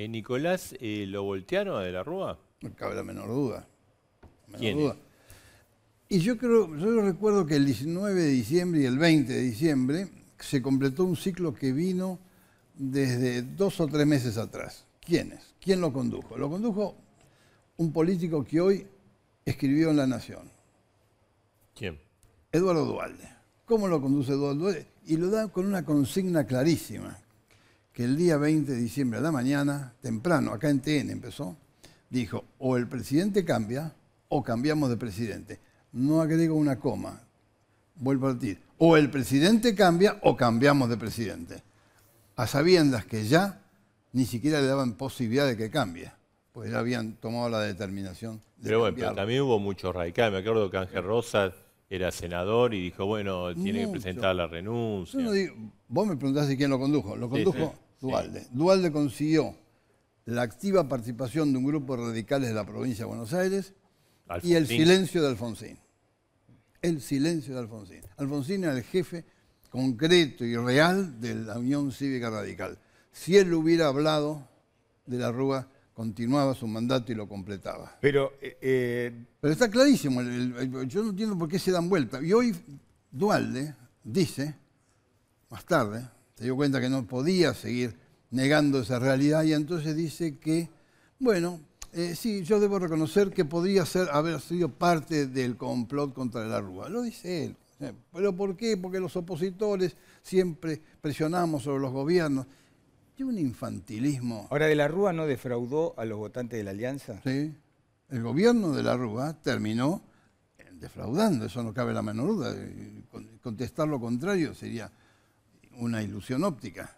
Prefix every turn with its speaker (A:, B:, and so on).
A: Eh, Nicolás, eh, ¿lo voltearon a De la Rúa? No cabe la menor duda. ¿Quién Y yo creo, yo recuerdo que el 19 de diciembre y el 20 de diciembre se completó un ciclo que vino desde dos o tres meses atrás. ¿Quién es? ¿Quién lo condujo? Lo condujo un político que hoy escribió en La Nación. ¿Quién? Eduardo Dualde. ¿Cómo lo conduce Eduardo Dualde? Y lo da con una consigna clarísima, que el día 20 de diciembre a la mañana, temprano, acá en TN empezó, dijo, o el presidente cambia o cambiamos de presidente. No agrego una coma, vuelvo a partir. O el presidente cambia o cambiamos de presidente. A sabiendas que ya ni siquiera le daban posibilidad de que cambie, pues ya habían tomado la determinación. De pero bueno, también hubo muchos radicales. Me acuerdo que Ángel Rosa era senador y dijo, bueno, tiene que presentar la renuncia. vos me preguntaste quién lo condujo. Lo condujo Dualde. Dualde consiguió la activa participación de un grupo de radicales de la provincia de Buenos Aires y el silencio de Alfonsín. El silencio de Alfonsín. Alfonsín era el jefe concreto y real de la Unión Cívica Radical. Si él hubiera hablado de la Rúa, continuaba su mandato y lo completaba. Pero, eh, eh, está clarísimo, yo no entiendo por qué se dan vuelta. Y hoy Dualde dice, más tarde, se dio cuenta que no podía seguir negando esa realidad y entonces dice que, bueno, eh, sí, yo debo reconocer que podría ser, haber sido parte del complot contra la Rúa. Lo dice él. ¿Pero por qué? Porque los opositores siempre presionamos sobre los gobiernos. Y un infantilismo. Ahora, ¿de la Rúa no defraudó a los votantes de la Alianza? Sí. El gobierno de la Rúa terminó defraudando, eso no cabe la menor duda. Contestar lo contrario sería una ilusión óptica.